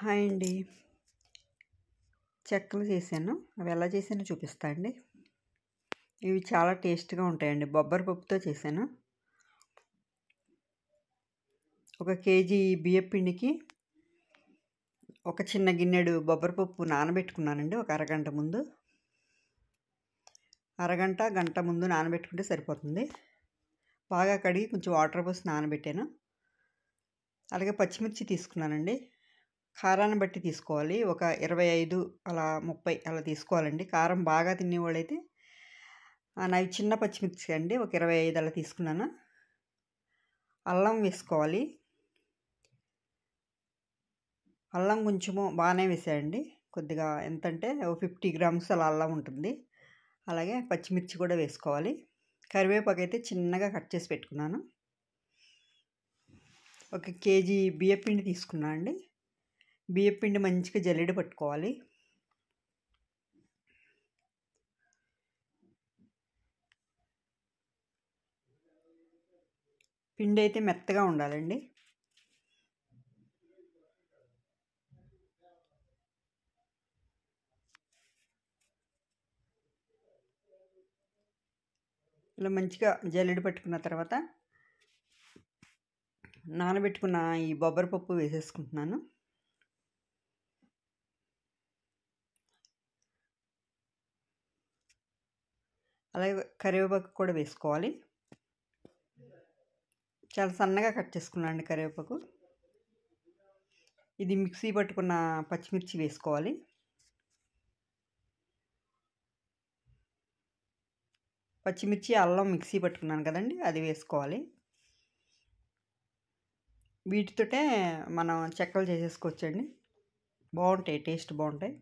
hi అండి చెక్కలు చేశాను అవి ఎలా చేశానో చూపిస్తా అండి ఇవి చాలా టేస్ట్గా ఉంటాయండి బొబ్బరి పప్పుతో చేశాను ఒక కేజీ బియ్యం పిండికి ఒక చిన్న గిన్నెడు బొబ్బరి పప్పు నానబెట్టుకున్నానండి ఒక అరగంట ముందు అరగంట గంట ముందు నానబెట్టుకుంటే సరిపోతుంది బాగా కడిగి కొంచెం వాటర్ పోసి నానబెట్టాను అలాగే పచ్చిమిర్చి తీసుకున్నానండి కారాన్ని బట్టి తీసుకోవాలి ఒక ఇరవై ఐదు అలా ముప్పై అలా తీసుకోవాలండి కారం బాగా తినేవాళ్ళైతే నాకు చిన్న పచ్చిమిర్చి అండి ఒక ఇరవై ఐదు అలా తీసుకున్నాను అల్లం వేసుకోవాలి అల్లం కొంచెము బాగానే వేసాయండి కొద్దిగా ఎంతంటే ఫిఫ్టీ గ్రామ్స్ అలా అల్లం ఉంటుంది అలాగే పచ్చిమిర్చి కూడా వేసుకోవాలి కరివేపాకు అయితే చిన్నగా కట్ చేసి పెట్టుకున్నాను ఒక కేజీ బియ్యపిండి తీసుకున్నాను అండి బియ్యం పిండి మంచిగా జల్లెడ పట్టుకోవాలి పిండి అయితే మెత్తగా ఉండాలండి ఇలా మంచిగా జల్లెడ పట్టుకున్న తర్వాత నానబెట్టుకున్న ఈ బొబ్బరి పప్పు వేసేసుకుంటున్నాను అలాగే కరివేపాకు కూడా వేసుకోవాలి చాలా సన్నగా కట్ చేసుకున్నాను కరివేపాకు ఇది మిక్సీ పట్టుకున్న పచ్చిమిర్చి వేసుకోవాలి పచ్చిమిర్చి అల్లం మిక్సీ పట్టుకున్నాను కదండి అది వేసుకోవాలి వీటితోటే మనం చెక్కలు చేసేసుకోవచ్చండి బాగుంటాయి టేస్ట్ బాగుంటాయి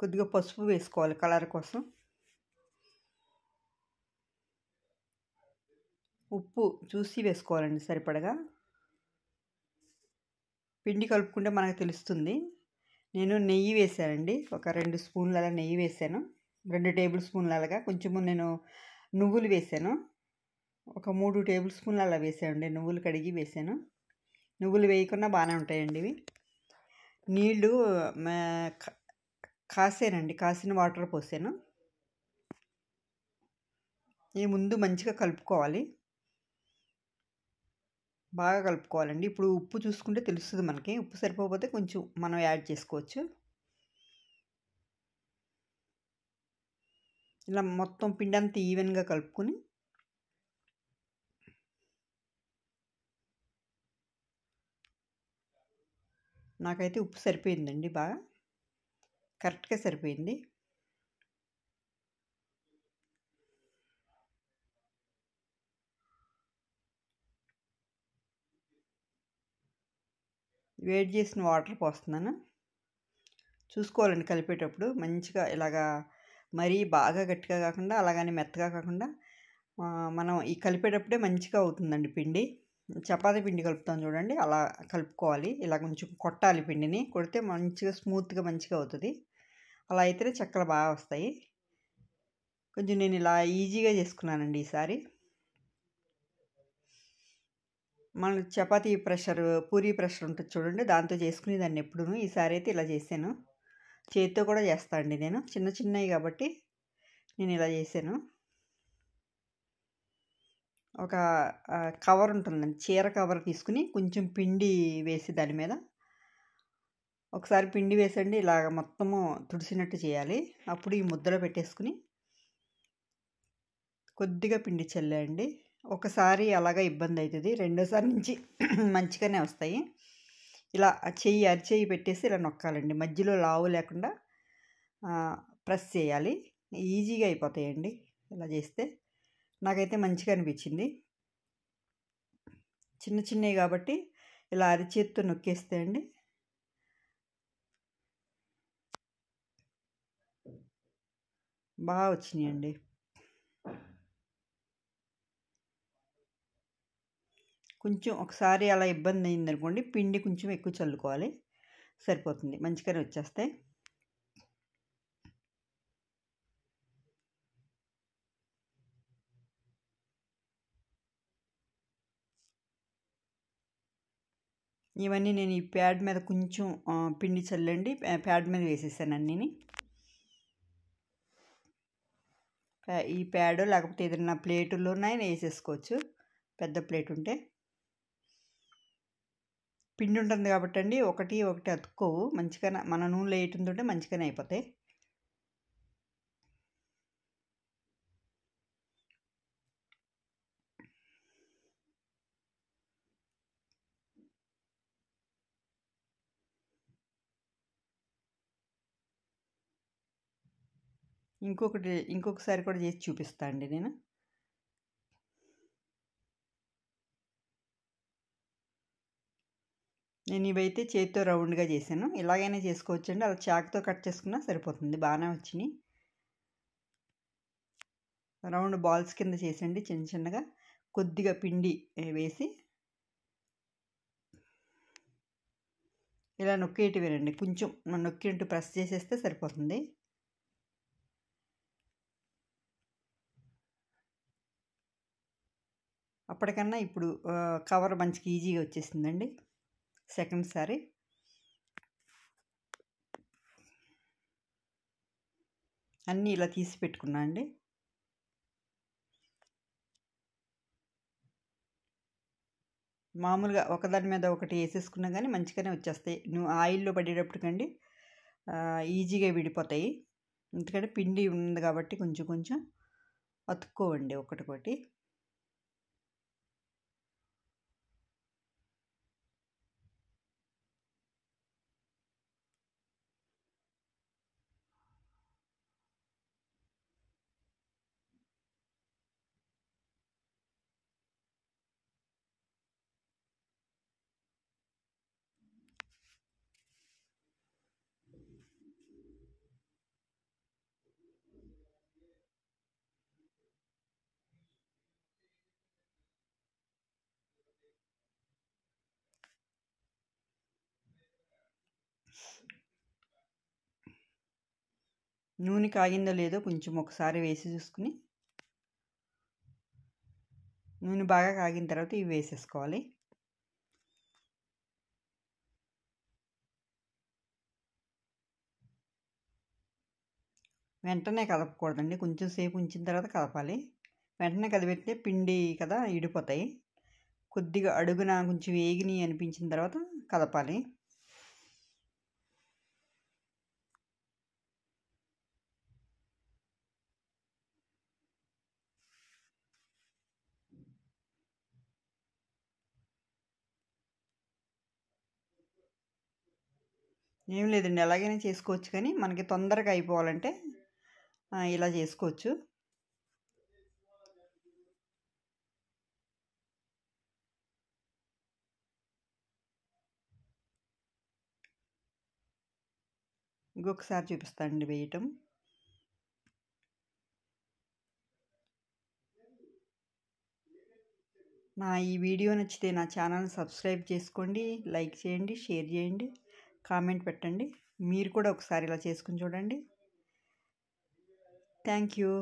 కొద్దిగా పసుపు వేసుకోవాలి కలర్ కోసం ఉప్పు చూసి వేసుకోవాలండి సరిపడగా పిండి కలుపుకుంటే మనకు తెలుస్తుంది నేను నెయ్యి వేశానండి ఒక రెండు స్పూన్ల నెయ్యి వేశాను రెండు టేబుల్ స్పూన్లగా కొంచెము నేను నువ్వులు వేశాను ఒక మూడు టేబుల్ స్పూన్ల అలా వేసానండి నువ్వులు కడిగి వేసాను నువ్వులు వేయకుండా బాగానే ఉంటాయండి ఇవి నీళ్ళు కాసానండి కాసిన వాటర్ పోసాను ఈ ముందు మంచిగా కలుపుకోవాలి బాగా కలుపుకోవాలండి ఇప్పుడు ఉప్పు చూసుకుంటే తెలుస్తుంది మనకి ఉప్పు సరిపోతే కొంచెం మనం యాడ్ చేసుకోవచ్చు ఇలా మొత్తం పిండి అంతా ఈవెన్గా కలుపుకొని నాకైతే ఉప్పు సరిపోయిందండి బాగా కరెక్ట్గా సరిపోయింది వేడి చేసిన వాటర్ పోస్తున్నాను చూసుకోవాలండి కలిపేటప్పుడు మంచిగా ఇలాగా మరీ బాగా గట్టిగా కాకుండా అలాగని మెత్తగా కాకుండా మనం ఈ కలిపేటప్పుడే మంచిగా అవుతుందండి పిండి చపాతీ పిండి కలుపుతాం చూడండి అలా కలుపుకోవాలి ఇలా కొంచెం కొట్టాలి పిండిని కొడితే మంచిగా స్మూత్గా మంచిగా అవుతుంది అలా అయితేనే చక్కలు బాగా వస్తాయి కొంచెం నేను ఇలా ఈజీగా చేసుకున్నానండి ఈసారి మన చపాతీ ప్రెషర్ పూరి ప్రెషర్ ఉంటుంది చూడండి దాంతో చేసుకుని దాన్ని ఎప్పుడూ ఈసారి అయితే ఇలా చేశాను చేతితో కూడా చేస్తా అండి నేను చిన్న చిన్నవి కాబట్టి నేను ఇలా చేశాను ఒక కవర్ ఉంటుందండి చీర కవర్ తీసుకుని కొంచెం పిండి వేసి దాని మీద ఒకసారి పిండి వేసండి ఇలాగ మొత్తము తుడిసినట్టు చేయాలి అప్పుడు ఈ ముద్దలు పెట్టేసుకుని కొద్దిగా పిండి చల్లేయండి ఒకసారి అలాగ ఇబ్బంది అవుతుంది రెండోసారి నుంచి మంచిగానే వస్తాయి ఇలా చెయ్యి అరిచేయి పెట్టేసి ఇలా నొక్కాలండి మధ్యలో లావు లేకుండా ప్రెస్ చేయాలి ఈజీగా అయిపోతాయండి ఇలా చేస్తే నాకైతే మంచిగా అనిపించింది చిన్న చిన్నవి కాబట్టి ఇలా అరిచేత్తో నొక్కేస్తే అండి బాగా వచ్చినాయండి కొంచెం ఒకసారి అలా ఇబ్బంది అయింది అనుకోండి పిండి కొంచెం ఎక్కువ చల్లుకోవాలి సరిపోతుంది మంచిగానే వచ్చేస్తే ఇవన్నీ నేను ఈ ప్యాడ్ మీద కొంచెం పిండి చల్లండి ప్యాడ్ మీద వేసేసాను అన్నీని ఈ ప్యాడు లేకపోతే ఏదైనా ప్లేటులోనైనా వేసేసుకోవచ్చు పెద్ద ప్లేట్ ఉంటే పిండి ఉంటుంది కాబట్టి అండి ఒకటి ఒకటి అతుక్కోవు మంచిగా మన నూనెలో వేయటంతో మంచిగానే అయిపోతాయి ఇంకొకటి ఇంకొకసారి కూడా చేసి చూపిస్తా అండి నేను నేను ఇవైతే చేతితో రౌండ్గా చేశాను ఇలాగైనా చేసుకోవచ్చండి అలా చాకుతో కట్ చేసుకున్నా సరిపోతుంది బాగానే వచ్చినాయి రౌండ్ బాల్స్ కింద చేసండి చిన్న చిన్నగా కొద్దిగా పిండి వేసి ఇలా నొక్కేటి రండి కొంచెం నొక్కినట్టు ప్రెస్ చేసేస్తే సరిపోతుంది అప్పటికన్నా ఇప్పుడు కవర్ మంచికి ఈజీగా వచ్చేసిందండి సెకండ్ సారీ అన్నీ ఇలా తీసి పెట్టుకున్నా అండి మామూలుగా ఒకదాని మీద ఒకటి వేసేసుకున్నా కానీ మంచిగానే వచ్చేస్తాయి నువ్వు ఆయిల్లో పడేటప్పటికండి ఈజీగా విడిపోతాయి ఎందుకంటే పిండి ఉంది కాబట్టి కొంచెం కొంచెం అతుక్కోవండి ఒకటికొకటి నూనె కాగిందో లేదో కొంచెం ఒకసారి వేసి చూసుకుని నూనె బాగా కాగిన తర్వాత ఇవి వేసేసుకోవాలి వెంటనే కలపకూడదండి కొంచెం సేపు ఉంచిన తర్వాత కలపాలి వెంటనే కదిపెట్టితే పిండి కదా ఇడిపోతాయి కొద్దిగా అడుగున కొంచెం వేగిని అనిపించిన తర్వాత కలపాలి ఏం లేదండి ఎలాగైనా చేసుకోవచ్చు కానీ మనకి తొందరగా అయిపోవాలంటే ఇలా చేసుకోవచ్చు ఇంకొకసారి చూపిస్తానండి వేయటం నా ఈ వీడియో నచ్చితే నా ఛానల్ సబ్స్క్రైబ్ చేసుకోండి లైక్ చేయండి షేర్ చేయండి కామెంట్ పెట్టండి మీరు కూడా ఒకసారి ఇలా చేసుకుని చూడండి థ్యాంక్ యూ